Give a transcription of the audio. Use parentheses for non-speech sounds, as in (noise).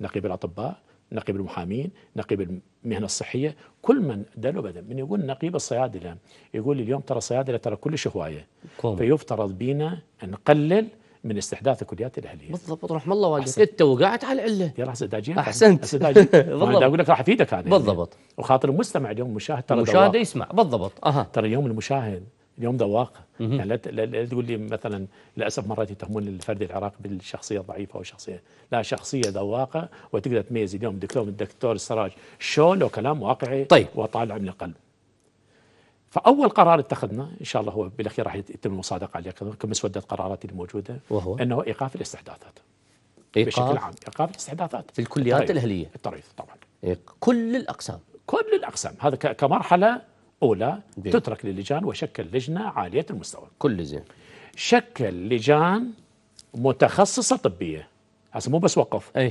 نقيب الاطباء نقيب المحامين نقيب المهنه الصحيه كل من دل بدل من يقول نقيب الصيادله يقول اليوم ترى الصيادله ترى كلش هوايه فيفترض بينا ان نقلل من استحداث الكليات الاهليه بالضبط رحم الله والديك انت وقعت على العله يا راح احسنت (laughs) بالضبط اقول لك راح افيدك انا يعني. بالضبط وخاطر المستمع اليوم المشاهد ترى المشاهد يسمع بالضبط اها ترى اليوم المشاهد اليوم ده واقع يعني لا تقول لي مثلا للاسف مرات يتهمون الفرد العراقي بالشخصيه الضعيفه او شخصيه لا شخصيه ده واقع وتقدر تميز اليوم دكتور الدكتور السراج شلون لو كلام واقعي طيب. وطالع من القلب فاول قرار اتخذنا ان شاء الله هو بالاخير راح يتم المصادقه عليه كمسوده قرارات الموجوده وهو انه ايقاف الاستحداثات إيقاف بشكل عام ايقاف الاستحداثات في الكليات طيب. الاهليه الطريف طبعا إيه، كل الاقسام كل الاقسام هذا كمرحله أولى دي. تترك للجان وشكل لجنة عالية المستوى كل زين شكل لجان متخصصة طبية هسه مو بس وقف أي.